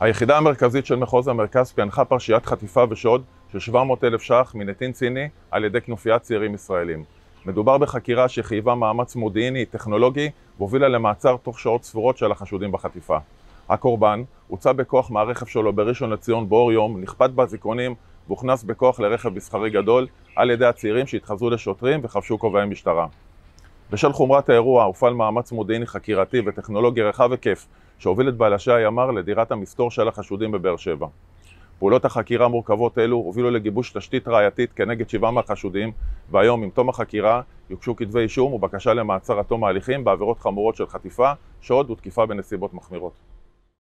היחידה המרכזית של מחוז המרכז פענחה פרשיית חטיפה ושוד של 700 אלף ש"ח מנתין ציני על ידי כנופיית צעירים ישראלים. מדובר בחקירה שחייבה מאמץ מודיעיני, טכנולוגי, והובילה למעצר תוך שעות ספורות של החשודים בחטיפה. הקורבן הוצא בכוח מהרכב שלו בראשון לציון באור יום, נכפת באזיקונים והוכנס בכוח לרכב מסחרי גדול על ידי הצעירים שהתחזו לשוטרים וחבשו כובעי משטרה. בשל חומרת האירוע הופעל מאמץ מודיעיני חקירתי וטכנולוגי רחב היקף שהוביל את בלשי הימ"ר לדירת המסתור של החשודים בבאר שבע. פעולות החקירה המורכבות אלו הובילו לגיבוש תשתית ראייתית כנגד שבעה מהחשודים, והיום עם תום החקירה יוגשו כתבי אישום ובקשה למעצר עד תום ההליכים בעבירות חמורות של חטיפה, שוד ותקיפה בנסיבות מחמירות.